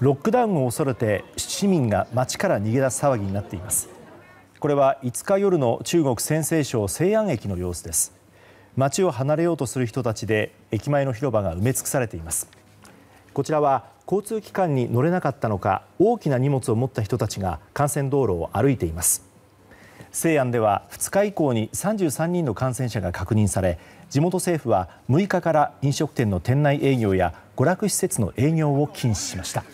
ロックダウンを恐れて市民が街から逃げ出す騒ぎになっています。これは5日夜の中国・陝西省西安駅の様子です。街を離れようとする人たちで駅前の広場が埋め尽くされています。こちらは交通機関に乗れなかったのか大きな荷物を持った人たちが幹線道路を歩いています。西安では2日以降に33人の感染者が確認され地元政府は6日から飲食店の店内営業や娯楽施設の営業を禁止しました。